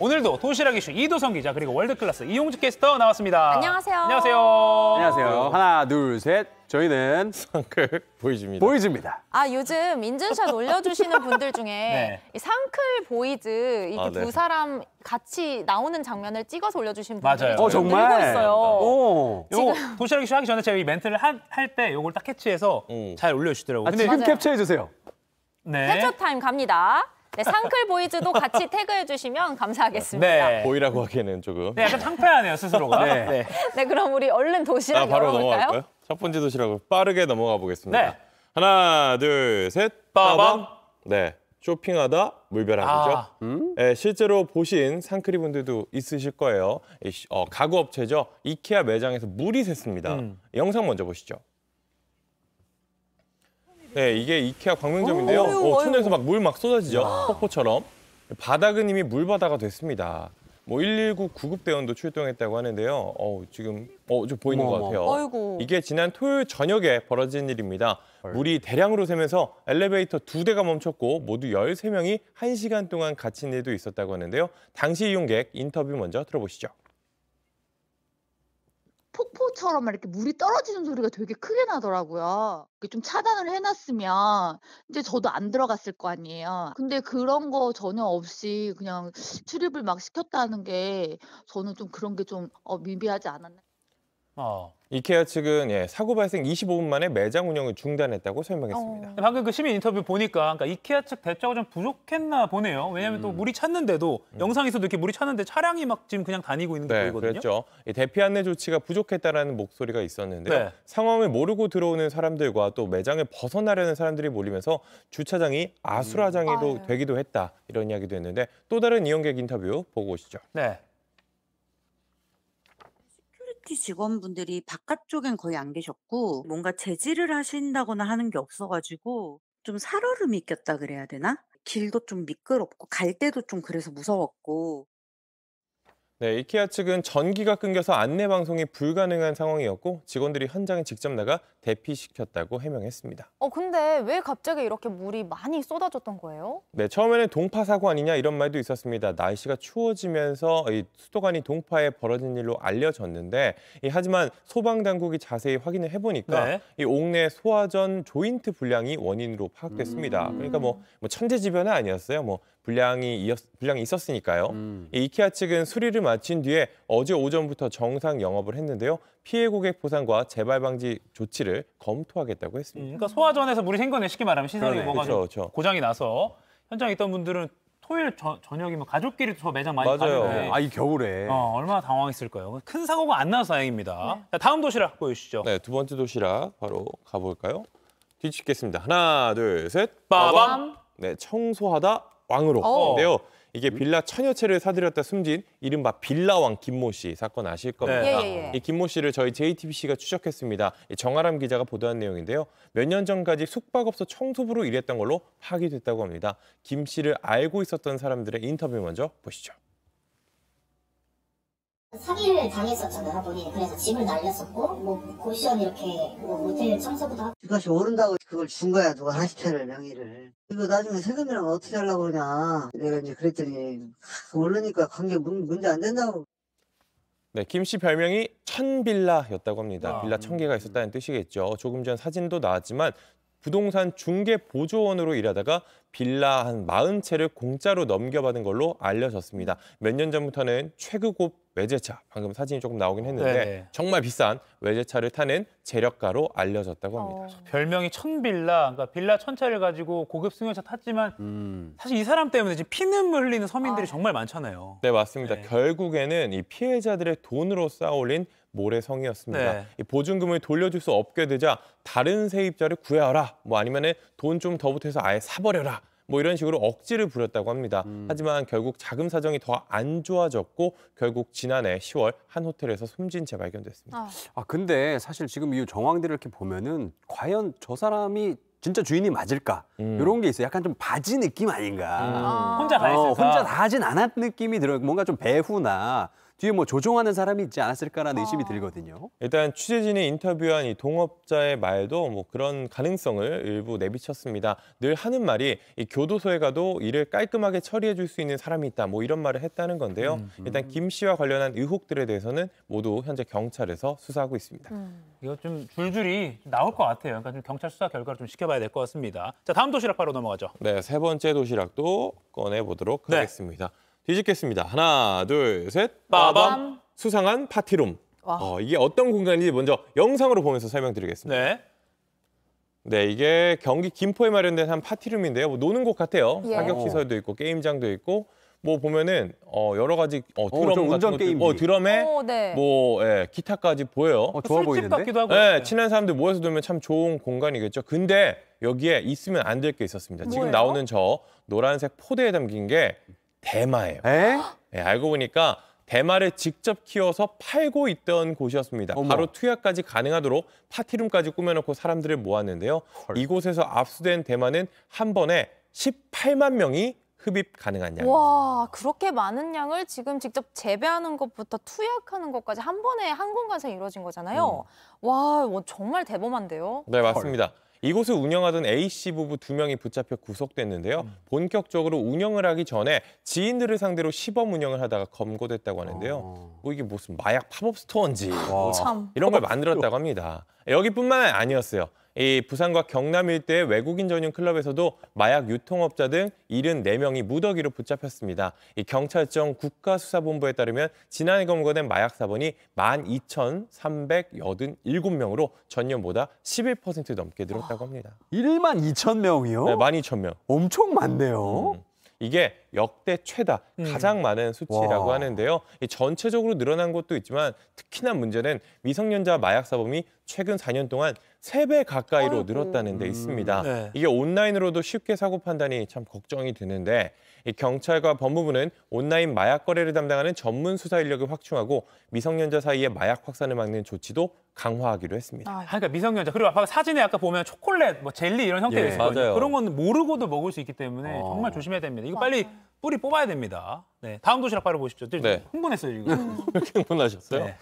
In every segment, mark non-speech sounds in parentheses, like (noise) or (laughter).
오늘도 도시락 이슈 이도성 기자 그리고 월드클래스 이용주 캐스터 나왔습니다. 안녕하세요. 안녕하세요. 안녕하세요. 하나 둘 셋. 저희는 상클 보이즈입니다. 보이즈입니다. 아 요즘 인증샷 올려주시는 분들 중에 (laughs) 네. 이 상클 보이즈 이렇게 아, 네. 두 사람 같이 나오는 장면을 찍어서 올려주신 분들 맞아요. 어, 정말 늘 있어요. 어, 오. 요거 도시락 이슈 하기 전에 제가 이 멘트를 할때 요걸 딱 캐치해서 음. 잘 올려주시더라고요. 아, 지금 캡처해 주세요. 네. 캡처 타임 갑니다. 네, 상클보이즈도 같이 (laughs) 태그해 주시면 감사하겠습니다. 네. 보이라고 하기에는 조금. 네, 약간 창피하네요, 스스로가. 네. 네. 네, 그럼 우리 얼른 도시락 아, 바로 넘어갈까요? 첫 번째 도시락으 빠르게 넘어가 보겠습니다. 네. 하나, 둘, 셋, 빠밤. 네, 쇼핑하다 물벼락이죠. 아. 음? 네, 실제로 보신 상크리 분들도 있으실 거예요. 어, 가구 업체죠. 이케아 매장에서 물이 샜습니다. 음. 영상 먼저 보시죠. 네, 이게 이케아 광명점인데요. 어, 어 천에서 막 물 막 쏟아지죠. 폭포처럼. 바닥은 이미 물바다가 됐습니다. 뭐 119 구급대원도 출동했다고 하는데요. 어 지금 어 좀 보이는 어머, 것 같아요. 아이고. 이게 지난 토요일 저녁에 벌어진 일입니다. 헐. 물이 대량으로 새면서 엘리베이터 두 대가 멈췄고 모두 13명이 1시간 동안 갇힌 일도 있었다고 하는데요. 당시 이용객 인터뷰 먼저 들어보시죠. 폭포처럼 이렇게 물이 떨어지는 소리가 되게 크게 나더라고요. 좀 차단을 해놨으면 이제 저도 안 들어갔을 거 아니에요. 근데 그런 거 전혀 없이 그냥 출입을 막 시켰다는 게 저는 좀 그런 게좀 어, 미비하지 않았나. 어. 이케아 측은 예, 사고 발생 25분 만에 매장 운영을 중단했다고 설명했습니다. 어. 방금 그 시민 인터뷰 보니까 그러니까 이케아 측 대처가 좀 부족했나 보네요. 왜냐하면 음. 또 물이 찼는데도 음. 영상에서도 이렇게 물이 찼는데 차량이 막 지금 그냥 다니고 있는 게 네, 보이거든요. 그렇죠. 대피 안내 조치가 부족했다라는 목소리가 있었는데 네. 상황을 모르고 들어오는 사람들과 또 매장을 벗어나려는 사람들이 몰리면서 주차장이 아수라장이도 음. 되기도 했다 이런 이야기도 했는데 또 다른 이용객 인터뷰 보고 오시죠. 네. 특히 직원분들이 바깥쪽엔 거의 안 계셨고 뭔가 재질을 하신다거나 하는 게 없어가지고 좀 살얼음이 있겠다 그래야 되나? 길도 좀 미끄럽고 갈 때도 좀 그래서 무서웠고 네, 이케아 측은 전기가 끊겨서 안내 방송이 불가능한 상황이었고 직원들이 현장에 직접 나가 대피시켰다고 해명했습니다. 어, 근데 왜 갑자기 이렇게 물이 많이 쏟아졌던 거예요? 네, 처음에는 동파 사고 아니냐 이런 말도 있었습니다. 날씨가 추워지면서 이 수도관이 동파에 벌어진 일로 알려졌는데 이, 하지만 소방 당국이 자세히 확인을 해보니까 네. 이 옥내 소화전 조인트 불량이 원인으로 파악됐습니다. 음... 그러니까 뭐, 뭐 천재지변은 아니었어요. 뭐 불량이 이었, 분량이 있었으니까요. 음. 이케아 측은 수리를 마친 뒤에 어제 오전부터 정상 영업을 했는데요. 피해 고객 보상과 재발 방지 조치를 검토하겠다고 했습니다. 음, 그러니까 소화전에서 물이 생겨내 쉽게 말하면 신선이 뭐가 그렇죠, 그렇죠. 고장이 나서 현장에 있던 분들은 토요일 저, 저녁이면 뭐 가족끼리 저 매장 많이 맞아요. 가는데 아이 겨울에 어, 얼마나 당황했을까요? 큰 사고가 안 나서 다행입니다. 네. 자, 다음 도시락 보여주시죠. 네, 두 번째 도시락 바로 가볼까요? 뒤집겠습니다. 하나, 둘, 셋. 빠밤. 네, 청소하다 왕으로 인데요 어. 이게 음. 빌라 천여 채를 사들였다 숨진 이른바 빌라왕 김모 씨 사건 아실 겁니다. 네. 예, 예, 예. 이 김모 씨를 저희 JTBC가 추적했습니다. 정아람 기자가 보도한 내용인데요. 몇 년 전까지 숙박업소 청소부로 일했던 걸로 파악이 됐다고 합니다. 김 씨를 알고 있었던 사람들의 인터뷰 먼저 보시죠. 사기를 당했었잖아요 본인이 그래서 집을 날렸었고 뭐 고시원 이렇게 뭐 모텔 청소부터 하고 집값이 오른다고 그걸 준 거야 누가 한시태를 명의를 그리고 나중에 세금이랑 어떻게 하려고 그러냐 내가 이제 그랬더니 하, 모르니까 관계 문, 문제 안 된다고 네, 김씨 별명이 천빌라였다고 합니다. 아, 빌라 천 개가 음. 있었다는 뜻이겠죠. 조금 전 사진도 나왔지만 부동산 중개 보조원으로 일하다가 빌라 한 40채를 공짜로 넘겨받은 걸로 알려졌습니다. 몇 년 전부터는 최고급 외제차, 방금 사진이 조금 나오긴 했는데 네네. 정말 비싼 외제차를 타는 재력가로 알려졌다고 어. 합니다. 어... 별명이 천빌라, 그러니까 빌라 천차를 가지고 고급 승용차 탔지만 음... 사실 이 사람 때문에 지금 피눈물 흘리는 서민들이 아... 정말 많잖아요. 네, 맞습니다. 네. 결국에는 이 피해자들의 돈으로 쌓아올린 모래성이었습니다. 네. 보증금을 돌려줄 수 없게 되자 다른 세입자를 구해와라, 뭐 아니면은 돈 좀 더 보태서 아예 사버려라. 뭐 이런 식으로 억지를 부렸다고 합니다. 음. 하지만 결국 자금 사정이 더 안 좋아졌고 결국 지난해 10월 한 호텔에서 숨진 채 발견됐습니다. 아. 아 근데 사실 지금 이 정황들을 이렇게 보면은 과연 저 사람이 진짜 주인이 맞을까? 음. 이런 게 있어요. 약간 좀 바지 느낌 아닌가? 음. 혼자 다 했을까? 어, 혼자 다 하진 않았 느낌이 들어요. 뭔가 좀 배후나 뒤에 뭐 조종하는 사람이 있지 않았을까라는 아. 의심이 들거든요. 일단 취재진이 인터뷰한 이 동업자의 말도 뭐 그런 가능성을 일부 내비쳤습니다. 늘 하는 말이 이 교도소에 가도 일을 깔끔하게 처리해 줄 수 있는 사람이 있다. 뭐 이런 말을 했다는 건데요. 음, 음. 일단 김 씨와 관련한 의혹들에 대해서는 모두 현재 경찰에서 수사하고 있습니다. 음. 이거 좀 줄줄이 나올 것 같아요. 그러니까 좀 경찰 수사 결과를 좀 지켜봐야 될 것 같습니다. 자, 다음 도시락 바로 넘어가죠. 네, 세 번째 도시락도 꺼내 보도록 네. 하겠습니다. 뒤집겠습니다. 하나, 둘, 셋. 빠밤. 수상한 파티룸. 어, 이게 어떤 공간인지 먼저 영상으로 보면서 설명드리겠습니다. 네. 네, 이게 경기 김포에 마련된 한 파티룸인데요. 뭐 노는 곳 같아요. 예. 사격 시설도 있고 게임장도 있고 뭐 보면은 어 여러 가지 어, 어 드럼 저 같은 운전 게임어 드럼에 오, 어, 네. 뭐 예, 기타까지 보여요. 어, 좋아 술집 보이는데? 같기도 하고. 네, 친한 사람들 모여서 놀면 참 좋은 공간이겠죠. 근데 여기에 있으면 안 될 게 있었습니다. 지금 뭐예요? 나오는 저 노란색 포대에 담긴 게 대마예요. 네, 알고 보니까 대마를 직접 키워서 팔고 있던 곳이었습니다. 어머. 바로 투약까지 가능하도록 파티룸까지 꾸며놓고 사람들을 모았는데요. 헐. 이곳에서 압수된 대마는 한 번에 18만 명이 흡입 가능한 양. 와, 그렇게 많은 양을 지금 직접 재배하는 것부터 투약하는 것까지 한 번에 한 공간에서 이루어진 거잖아요. 음. 와, 뭐 정말 대범한데요. 네, 맞습니다. 헐. 이곳을 운영하던 A씨 부부 두 명이 붙잡혀 구속됐는데요. 음. 본격적으로 운영을 하기 전에 지인들을 상대로 시범 운영을 하다가 검거됐다고 하는데요. 아. 뭐 이게 무슨 마약 팝업 스토어인지 와. 이런 걸 만들었다고 합니다. 여기뿐만 아니었어요. 이 부산과 경남 일대 외국인 전용 클럽에서도 마약 유통업자 등 74명이 무더기로 붙잡혔습니다. 이 경찰청 국가수사본부에 따르면 지난해 검거된 마약 사본이 12,387명으로 전년보다 11% 넘게 늘었다고 합니다. 1만 2천 명이요? 네, 1만 2천 명. 엄청 많네요. 음, 음. 이게 역대 최다 음. 가장 음. 많은 수치라고 와. 하는데요. 전체적으로 늘어난 것도 있지만 특히나 문제는 미성년자 마약 사범이 최근 4년 동안 세배 가까이로 아이고. 늘었다는 데 있습니다. 음, 네. 이게 온라인으로도 쉽게 사고 판단이 참 걱정이 되는데 경찰과 법무부는 온라인 마약 거래를 담당하는 전문 수사 인력을 확충하고 미성년자 사이에 마약 확산을 막는 조치도 강화하기로 했습니다. 아, 그러니까 미성년자 그리고 아까 사진에 아까 보면 초콜릿, 뭐 젤리 이런 형태가 예, 있어요. 그런 건 모르고도 먹을 수 있기 때문에 아. 정말 조심해야 됩니다. 이거 아. 빨리 맞아요. 뿌리 뽑아야 됩니다. 네, 다음 도시락 바로 보십시오. 네. 흥분했어요 이거. 이렇게 (laughs) 흥분하셨어요? 네.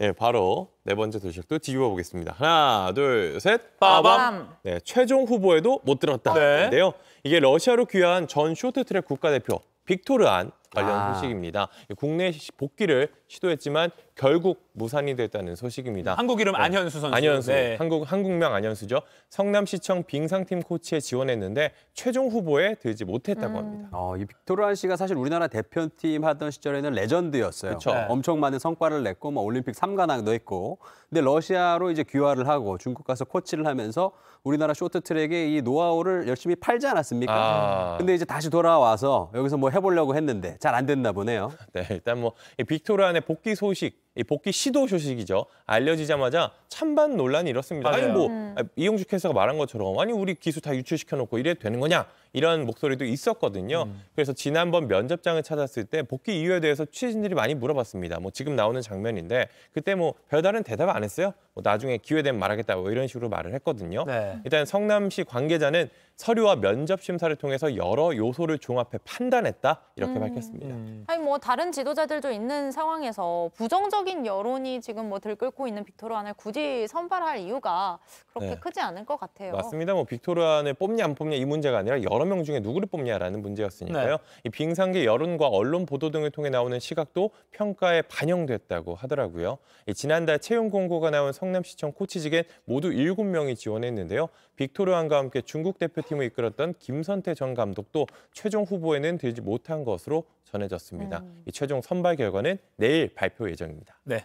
예, 바로 네 번째 도시락도 뒤집어 보겠습니다. 하나, 둘, 셋, 빠밤. 네, 최종 후보에도 못 들었다인데요. 네. 이게 러시아로 귀한 전 쇼트트랙 국가대표 빅토르안 관련 아. 소식입니다. 국내 복귀를 시도했지만 결국 무산이 됐다는 소식입니다. 한국 이름 네. 안현수 선수. 안현수. 네. 한국 한국명 안현수죠. 성남시청 빙상팀 코치에 지원했는데 최종 후보에 들지 못했다고 음. 합니다. 어, 이 빅토르한 씨가 사실 우리나라 대표팀 하던 시절에는 레전드였어요. 네. 엄청 많은 성과를 냈고 뭐 올림픽 3관왕도 했고. 근데 러시아로 이제 귀화를 하고 중국 가서 코치를 하면서 우리나라 쇼트트랙에 이 노하우를 열심히 팔지 않았습니까? 아. 근데 이제 다시 돌아와서 여기서 뭐 해보려고 했는데 잘 안 됐나 보네요. (laughs) 네, 일단 뭐 빅토르한의 복귀 소식 이 복귀 시도 소식이죠. 알려지자마자 찬반 논란이 일었습니다. 아니 뭐 음. 아, 이용주 캐스가 말한 것처럼 아니 우리 기수 다 유출시켜 놓고 이래 되는 거냐? 이런 목소리도 있었거든요. 음. 그래서 지난번 면접장을 찾았을 때 복귀 이유에 대해서 취재진들이 많이 물어봤습니다. 뭐 지금 나오는 장면인데 그때 뭐 별다른 대답 안 했어요. 뭐 나중에 기회 되면 말하겠다 뭐 이런 식으로 말을 했거든요. 네. 일단 성남시 관계자는 서류와 면접 심사를 통해서 여러 요소를 종합해 판단했다 이렇게 음. 밝혔습니다. 음. 아니 뭐 다른 지도자들도 있는 상황에서 부정적인 여론이 지금 뭐 들끓고 있는 빅토르안을 굳이 선발할 이유가 그렇게 네. 크지 않을 것 같아요. 맞습니다. 뭐 빅토르안을 뽑냐 안 뽑냐 이 문제가 아니라 여러 여러 명 중에 누구를 뽑냐라는 문제였으니까요. 네. 이비상계 여론과 언론 보도 등을 통해 나오는 시각도 평가에 반영됐다고 하더라고요. 지난달 채용 공고가 나온 성남시청 코치직엔 모두 7명이 지원했는데요. 빅토르안과 함께 중국 대표팀을 이끌었던 김선태 전 감독도 최종 후보에는 들지 못한 것으로 전해졌습니다. 음. 이 최종 선발 결과는 내일 발표 예정입니다. 네,